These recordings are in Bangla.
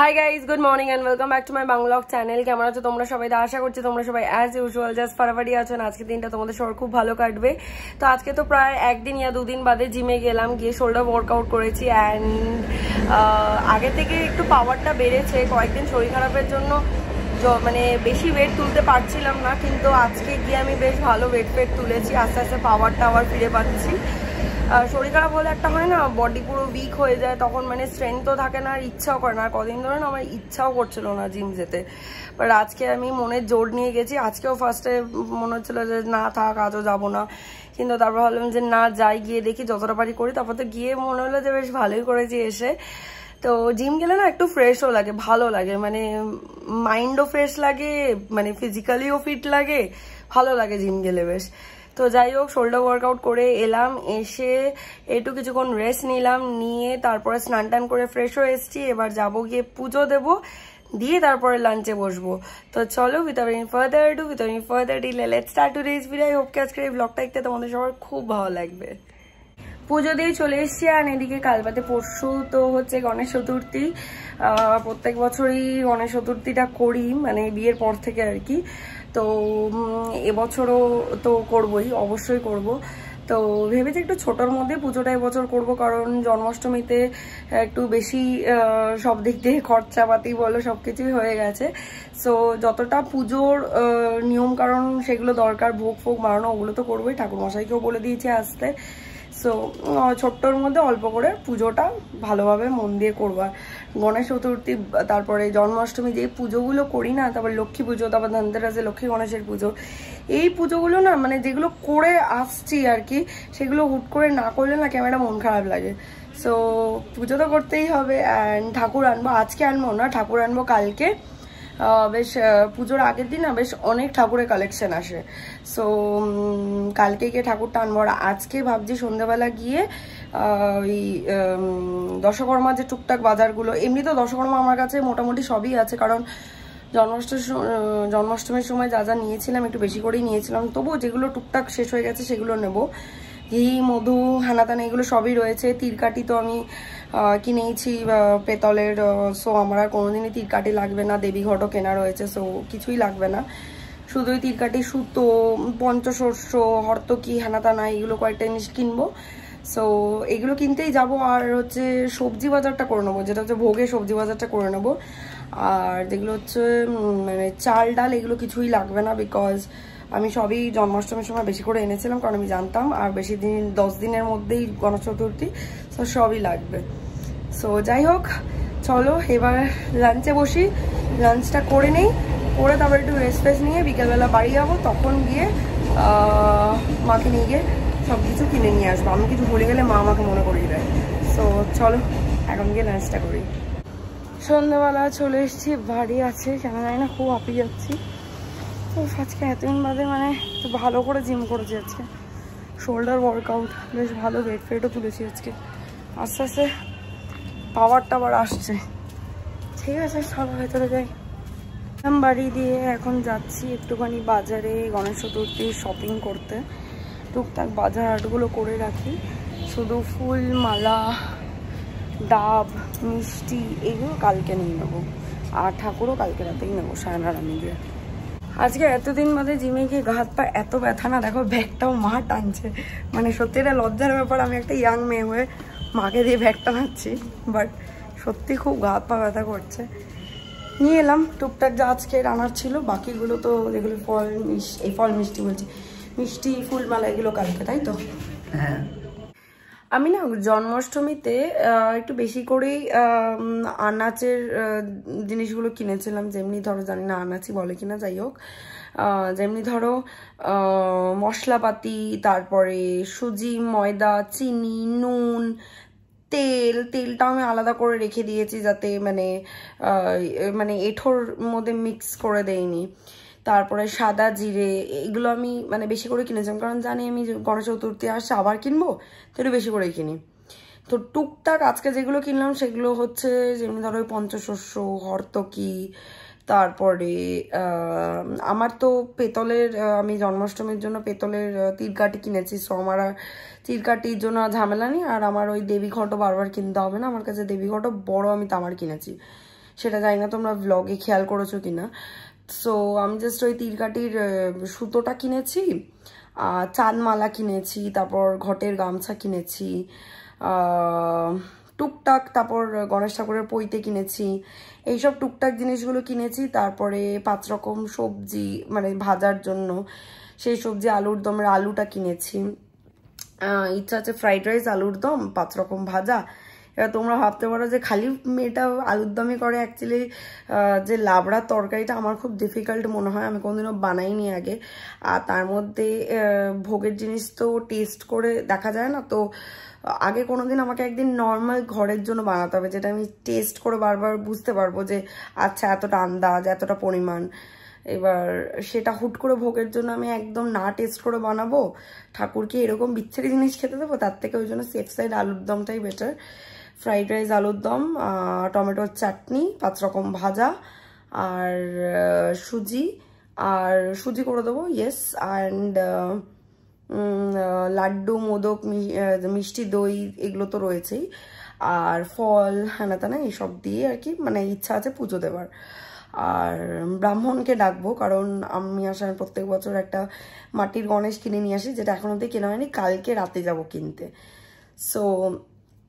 High guys good morning and welcome back to my বাংলক চ্যানেল কেমন আছো তোমরা সবাই আশা করছি তোমরা সবাই অ্যাজ ইউজুয়াল জাস্ট ফারাফারি আছো আজকের দিনটা তোমাদের শরীর খুব ভালো কাটবে তো আজকে তো প্রায় একদিন ইয়া দুদিন বাদে জিমে গেলাম গিয়ে শোল্ডার ওয়ার্কআউট করেছি অ্যান্ড আগে থেকে একটু পাওয়ারটা বেড়েছে কয়েকদিন শরীর খারাপের জন্য মানে বেশি ওয়েট তুলতে পারছিলাম না কিন্তু আজকে গিয়ে আমি বেশ ভালো ওয়েট ফেট তুলেছি আস্তে আস্তে পাওয়ার টাওয়ার ফিরে পাচ্ছি শরীর খারাপ হলে একটা হয় না বডি পুরো উইক হয়ে যায় তখন মানে স্ট্রেংথ তো থাকে না আর ইচ্ছাও করে না আর কদিন ধরে না আমার ইচ্ছাও করছিল না জিম যেতে বাট আজকে আমি মনের জোর নিয়ে গেছি আজকেও ফার্স্টে মনে হচ্ছিলো যে না থাক আজও যাবো না কিন্তু তারপর ভাবলাম যে না যাই গিয়ে দেখি যতটা পারি করি তারপর তো গিয়ে মনে হলো যে বেশ ভালোই করেছি এসে তো জিম গেলে না একটু ফ্রেশও লাগে ভালো লাগে মানে মাইন্ডও ফ্রেশ লাগে মানে ফিজিক্যালিও ফিট লাগে ভালো লাগে জিম গেলে বেশ তো যাই হোক শোল্ডার ওয়ার্কআউট করে এলাম এসে একটু কিছুক্ষণ রেস্ট নিলাম নিয়ে তারপরে স্নান টান করে ফ্রেশ হয়ে এসেছি এবার যাবো গিয়ে পুজো দেবো দিয়ে তারপরে লাঞ্চে বসবো তো চলো without any further do without further delay let start today's video I hope কি এই ব্লগটা দেখতে তোমাদের সবার খুব ভালো লাগবে পুজো দিয়ে চলে এসছি আর এদিকে কালবাতে পরশু তো হচ্ছে গণেশ চতুর্থী প্রত্যেক বছরই গণেশ চতুর্থীটা করি মানে বিয়ের পর থেকে আর কি তো এবছরও তো করবই অবশ্যই করব তো ভেবেছি একটু ছোটোর মধ্যে পুজোটা এবছর করব কারণ জন্মাষ্টমীতে একটু বেশি সব দিক দিয়ে খরচাপাতি বলো সব কিছুই হয়ে গেছে সো যতটা পুজোর নিয়ম কারণ সেগুলো দরকার ভোগ ফোগ মারানো ওগুলো তো করবোই ঠাকুরমশাইকেও বলে দিয়েছি আসতে সো ছোট্টর মধ্যে অল্প করে পুজোটা ভালোভাবে মন দিয়ে করবো আর গণেশ চতুর্থী তারপরে জন্মাষ্টমী যে পুজোগুলো করি না তারপর লক্ষ্মী পুজো তারপর ধনতেরাসে লক্ষ্মী গণেশের পুজো এই পুজোগুলো না মানে যেগুলো করে আসছি আর কি সেগুলো হুট করে না করলে না ক্যামেরা মন খারাপ লাগে সো পুজো তো করতেই হবে অ্যান্ড ঠাকুর আনবো আজকে আনবো না ঠাকুর আনবো কালকে বেশ পুজোর আগের দিন না বেশ অনেক ঠাকুরের কালেকশন আসে সো কালকে গিয়ে ঠাকুরটা আনবো আর আজকে ভাবছি সন্ধ্যাবেলা গিয়ে ওই দশকর্মা যে টুকটাক বাজারগুলো এমনি তো দশকর্মা আমার কাছে মোটামুটি সবই আছে কারণ জন্মাষ্টমী জন্মাষ্টমীর সময় যা যা নিয়েছিলাম একটু বেশি করেই নিয়েছিলাম তবুও যেগুলো টুকটাক শেষ হয়ে গেছে সেগুলো নেব ঘি মধু হানাতানা এগুলো সবই রয়েছে তিরকাটি তো আমি কিনেইছি পেতলের সো আমার আর কোনোদিনই তিরকাটি লাগবে না দেবী ঘটও কেনা রয়েছে সো কিছুই লাগবে না শুধুই তিরকাটি সুতো পঞ্চশস্য কি হেনাতানা এগুলো কয়েকটা জিনিস কিনবো সো এগুলো কিনতেই যাব আর হচ্ছে সবজি বাজারটা করে নেবো যেটা হচ্ছে ভোগে সবজি বাজারটা করে নেবো আর যেগুলো হচ্ছে মানে চাল ডাল এগুলো কিছুই লাগবে না বিকজ আমি সবই জন্মাষ্টমীর সময় বেশি করে এনেছিলাম কারণ আমি জানতাম আর বেশি দিন দশ দিনের মধ্যেই গণেশ চতুর্থী সো সবই লাগবে সো যাই হোক চলো এবার লাঞ্চে বসি লাঞ্চটা করে নেই করে তারপর একটু রেস্ট ফেস্ট নিয়ে বিকেলবেলা বাড়ি যাবো তখন গিয়ে মাকে নিয়ে গিয়ে সব কিছু কিনে নিয়ে আসবো আমি কিছু ভুলে গেলে মা আমাকে মনে করিয়ে দেয় সো চলো এখন গিয়ে লাঞ্চটা করি সন্ধ্যাবেলা চলে এসেছি বাড়ি আছে কেন জানি না খুব আপিয়ে যাচ্ছি তো আজকে এতদিন বাদে মানে একটু ভালো করে জিম করেছি আজকে শোল্ডার ওয়ার্কআউট বেশ ভালো ওয়েট ফেটও তুলেছি আজকে আস্তে আস্তে পাওয়ার টাওয়ার আসছে ঠিক আছে সব ভেতরে যাই বাড়ি দিয়ে এখন যাচ্ছি একটুখানি বাজারে গণেশ চতুর্থী শপিং করতে টুকটাক বাজার হাটগুলো করে রাখি শুধু ফুল মালা ডাব মিষ্টি এগুলো কালকে নিয়ে নেবো আর ঠাকুরও কালকে রাতেই নেবো সায়নারানি দিয়ে আজকে এতদিন বাদে জিমে গিয়ে ঘাত পা এত ব্যথা না দেখো ব্যাগটাও মা টানছে মানে সত্যি এটা লজ্জার ব্যাপার আমি একটা ইয়াং মেয়ে হয়ে মাকে দিয়ে ব্যাগ টানাচ্ছি বাট সত্যি খুব গা পা ব্যথা করছে নিয়ে এলাম টুকটাক যা আজকে রানার ছিল বাকিগুলো তো যেগুলো ফল মিষ্টি এই ফল মিষ্টি বলছি মিষ্টি ফুলমালা এগুলো কালকে তাই তো হ্যাঁ আমি না জন্মাষ্টমীতে একটু বেশি করেই আনাচের জিনিসগুলো কিনেছিলাম যেমনি ধরো জানি না আনাচই বলে কিনা যাই হোক যেমনি ধরো মশলাপাতি তারপরে সুজি ময়দা চিনি নুন তেল তেলটা আমি আলাদা করে রেখে দিয়েছি যাতে মানে মানে এঠোর মধ্যে মিক্স করে দেয়নি তারপরে সাদা জিরে এগুলো আমি মানে বেশি করে কিনেছিলাম কারণ জানি আমি গণেশ চতুর্থী আসছে আবার কিনবো তো একটু বেশি করে কিনি তো টুকটাক আজকে যেগুলো কিনলাম সেগুলো হচ্ছে যেমনি ধরো পঞ্চশস্য হর্তকি তারপরে আমার তো পেতলের আমি জন্মাষ্টমীর জন্য পেতলের তিরকাটি কিনেছি সো আমার আর তিরকাটির জন্য ঝামেলা নেই আর আমার ওই দেবী ঘটও বারবার কিনতে হবে না আমার কাছে দেবী ঘটও বড় আমি তামার কিনেছি সেটা জানি না তোমরা ব্লগে খেয়াল করেছো কিনা সো আমি জাস্ট ওই তিরকাটির সুতোটা কিনেছি চাঁদমালা কিনেছি তারপর ঘটের গামছা কিনেছি টুকটাক তারপর গণেশ ঠাকুরের পইতে কিনেছি এইসব টুকটাক জিনিসগুলো কিনেছি তারপরে পাঁচ রকম সবজি মানে ভাজার জন্য সেই সবজি আলুর দমের আলুটা কিনেছি ইচ্ছা আছে ফ্রাইড রাইস আলুর দম পাঁচ রকম ভাজা এবার তোমরা ভাবতে পারো যে খালি মেয়েটা আলুর দমে করে অ্যাকচুয়ালি যে লাবড়ার তরকারিটা আমার খুব ডিফিকাল্ট মনে হয় আমি কোনোদিনও বানাইনি আগে আর তার মধ্যে ভোগের জিনিস তো টেস্ট করে দেখা যায় না তো আগে কোনোদিন আমাকে একদিন নর্মাল ঘরের জন্য বানাতে হবে যেটা আমি টেস্ট করে বারবার বুঝতে পারবো যে আচ্ছা এতটা আন্দাজ এতটা পরিমাণ এবার সেটা হুট করে ভোগের জন্য আমি একদম না টেস্ট করে বানাবো ঠাকুরকে এরকম বিচ্ছেরি জিনিস খেতে দেবো তার থেকে ওই জন্য সেফ সাইড আলুর দমটাই বেটার ফ্রাইড রাইস আলুর দম টমেটোর চাটনি পাঁচ রকম ভাজা আর সুজি আর সুজি করে দেবো ইয়েস অ্যান্ড লাড্ডু মোদক মিষ্টি দই এগুলো তো রয়েছেই আর ফল হ্যানা তানা এইসব দিয়ে আর কি মানে ইচ্ছা আছে পুজো দেওয়ার আর ব্রাহ্মণকে ডাকবো কারণ আমি আসার প্রত্যেক বছর একটা মাটির গণেশ কিনে নিয়ে আসি যেটা এখন অব্দি কেনা হয়নি কালকে রাতে যাব কিনতে সো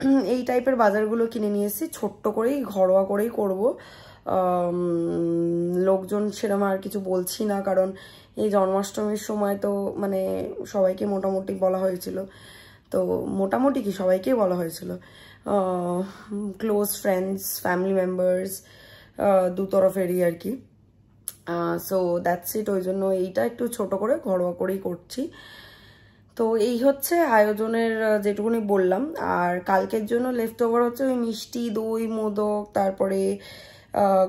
এই টাইপের বাজারগুলো কিনে নিয়ে এসেছি ছোট্ট করেই ঘরোয়া করেই করব লোকজন সেরম আর কিছু বলছি না কারণ এই জন্মাষ্টমীর সময় তো মানে সবাইকে মোটামুটি বলা হয়েছিল তো মোটামুটি কি সবাইকে বলা হয়েছিল ক্লোজ ফ্রেন্ডস ফ্যামিলি মেম্বার্স দু তরফেরই আর কি সো দ্যাটস ইট ওই জন্য এইটা একটু ছোট করে ঘরোয়া করেই করছি তো এই হচ্ছে আয়োজনের যেটুকুনি বললাম আর কালকের জন্য লেফট ওভার হচ্ছে ওই মিষ্টি দই মোদক তারপরে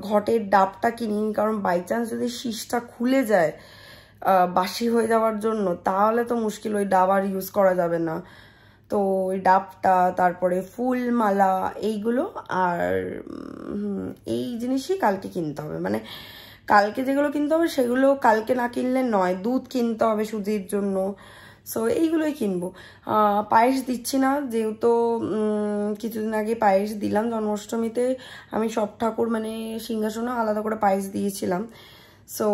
ঘটের ডাবটা কিনি কারণ বাই চান্স যদি শীষটা খুলে যায় বাসি হয়ে যাওয়ার জন্য তাহলে তো মুশকিল ওই ডাব আর ইউজ করা যাবে না তো ওই ডাবটা তারপরে ফুল মালা এইগুলো আর এই জিনিসই কালকে কিনতে হবে মানে কালকে যেগুলো কিনতে হবে সেগুলো কালকে না কিনলে নয় দুধ কিনতে হবে সুজির জন্য সো এইগুলোই কিনবো পায়েস দিচ্ছি না যেহেতু কিছুদিন আগে পায়েস দিলাম জন্মাষ্টমীতে আমি সব ঠাকুর মানে সিংহাসনে আলাদা করে পায়েস দিয়েছিলাম সো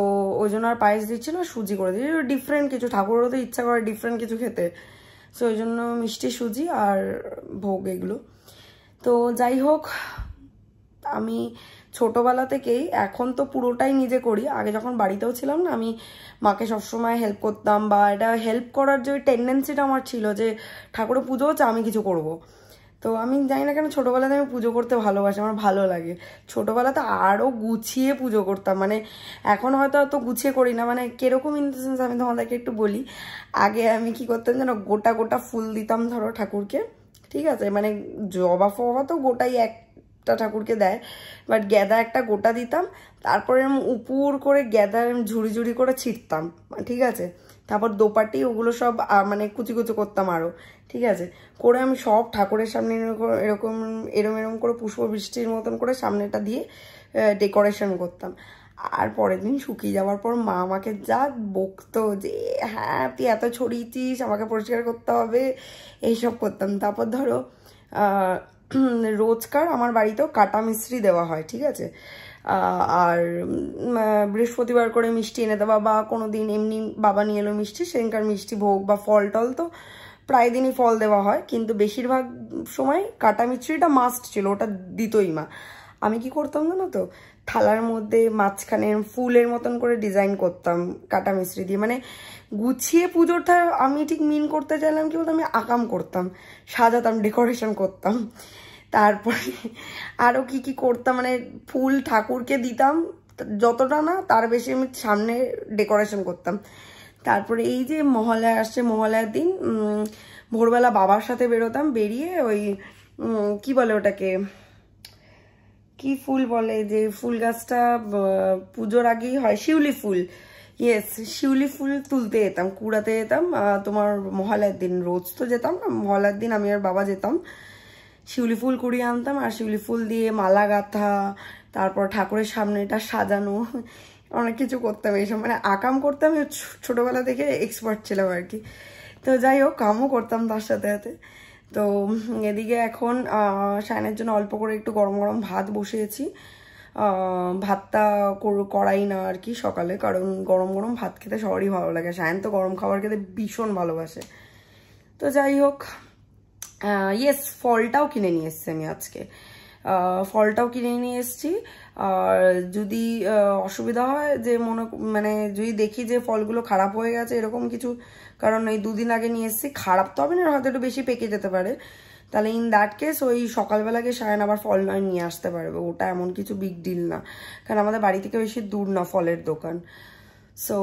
ওই জন্য আর পায়েস দিচ্ছি না সুজি করে দিচ্ছি ডিফারেন্ট কিছু ঠাকুরও তো ইচ্ছা করে ডিফারেন্ট কিছু খেতে সো ওই জন্য মিষ্টি সুজি আর ভোগ এগুলো তো যাই হোক আমি ছোটোবেলা থেকেই এখন তো পুরোটাই নিজে করি আগে যখন বাড়িতেও ছিলাম না আমি মাকে সবসময় হেল্প করতাম বা এটা হেল্প করার যে টেন্ডেন্সিটা আমার ছিল যে ঠাকুরের পুজো হচ্ছে আমি কিছু করব। তো আমি জানি না কেন ছোটোবেলাতে আমি পুজো করতে ভালোবাসি আমার ভালো লাগে ছোটোবেলাতে আরও গুছিয়ে পুজো করতাম মানে এখন হয়তো অত গুছিয়ে করি না মানে কীরকম ইন দ্য সেন্স আমি তোমাদেরকে একটু বলি আগে আমি কি করতাম যেন গোটা গোটা ফুল দিতাম ধরো ঠাকুরকে ঠিক আছে মানে জবা ফবা তো গোটাই এক টা ঠাকুরকে দেয় বাট গ্যাদা একটা গোটা দিতাম তারপরে এরম উপুর করে গ্যাদা ঝুড়ি ঝুড়ি করে ছিটতাম ঠিক আছে তারপর দোপাটি ওগুলো সব মানে কুচি কুচি করতাম আরও ঠিক আছে করে আমি সব ঠাকুরের সামনে এরকম এরম এরম করে পুষ্প বৃষ্টির মতন করে সামনেটা দিয়ে ডেকোরেশন করতাম আর পরের দিন শুকিয়ে যাওয়ার পর মা আমাকে যা বকতো যে হ্যাঁ তুই এত ছড়িয়েছিস আমাকে পরিষ্কার করতে হবে এইসব করতাম তারপর ধরো রোজকার আমার বাড়িতেও কাটা মিশ্রি দেওয়া হয় ঠিক আছে আর বৃহস্পতিবার করে মিষ্টি এনে দেওয়া বা কোনো দিন এমনি বাবা নিয়ে এলো মিষ্টি সেদিনকার মিষ্টি ভোগ বা ফল টল তো প্রায় দিনই ফল দেওয়া হয় কিন্তু বেশিরভাগ সময় কাটা মিশ্রিটা মাস্ট ছিল ওটা দিতই মা আমি কি করতাম জানো তো থালার মধ্যে মাঝখানে ফুলের মতন করে ডিজাইন করতাম কাটা মিস্ত্রি দিয়ে মানে গুছিয়ে পুজোর থা আমি ঠিক মিন করতে চাইলাম কি বলতো আমি আকাম করতাম সাজাতাম ডেকোরেশন করতাম তারপরে আরও কি কি করতাম মানে ফুল ঠাকুরকে দিতাম যতটা না তার বেশি আমি সামনে ডেকোরেশন করতাম তারপরে এই যে মহালয়া আসছে মহালয়ার দিন ভোরবেলা বাবার সাথে বেরোতাম বেরিয়ে ওই কি বলে ওটাকে কি ফুল বলে যে ফুল গাছটা পুজোর আগেই হয় শিউলি ফুল ইয়েস শিউলি ফুল তুলতে যেতাম কুড়াতে যেতাম তোমার মহালার দিন রোজ তো যেতাম না মহালার দিন আমি আর বাবা যেতাম শিউলি ফুল কুড়িয়ে আনতাম আর শিউলি ফুল দিয়ে মালা গাঁথা তারপর ঠাকুরের সামনে এটা সাজানো অনেক কিছু করতাম এইসব মানে আকাম করতাম ছোটোবেলা থেকে এক্সপার্ট ছিলাম আর কি তো যাই হোক কামও করতাম তার সাথে সাথে তো এদিকে এখন সায়নের জন্য অল্প করে একটু গরম গরম ভাত বসিয়েছি ভাতটা করাই না আর কি সকালে কারণ গরম গরম ভাত খেতে সবারই ভালো লাগে সায়ন তো গরম খাবার খেতে ভীষণ ভালোবাসে তো যাই হোক ইয়েস ফলটাও কিনে নিয়ে এসছি আমি আজকে ফলটাও কিনে নিয়ে এসছি আর যদি অসুবিধা হয় যে মনে মানে যদি দেখি যে ফলগুলো খারাপ হয়ে গেছে এরকম কিছু কারণ এই দুদিন আগে নিয়ে এসছি খারাপ তো হবে না হয়তো একটু বেশি পেকে যেতে পারে তাহলে ইন দ্যাট কেস ওই সকালবেলাকে সায়ন আবার ফল নয় নিয়ে আসতে পারবে ওটা এমন কিছু বিগ ডিল না কারণ আমাদের বাড়ি থেকে বেশি দূর না ফলের দোকান সো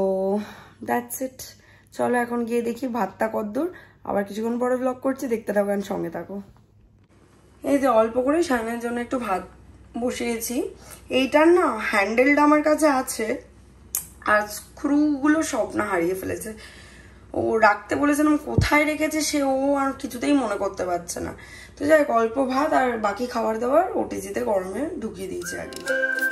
দ্যাটস ইট চলো এখন গিয়ে দেখি ভাতটা কদ্দূর আবার কিছুক্ষণ পরে ব্লগ করছি দেখতে থাকো সঙ্গে থাকো এই যে অল্প করে সাইনের জন্য একটু ভাত বসিয়েছি এইটার না হ্যান্ডেলটা আমার কাছে আছে আর স্ক্রুগুলো সব না হারিয়ে ফেলেছে ও রাখতে বলেছিলাম কোথায় রেখেছে সে ও আর কিছুতেই মনে করতে পারছে না তো যাই অল্প ভাত আর বাকি খাবার দাবার ওটিজিতে গরমে ঢুকিয়ে দিয়েছে আর কি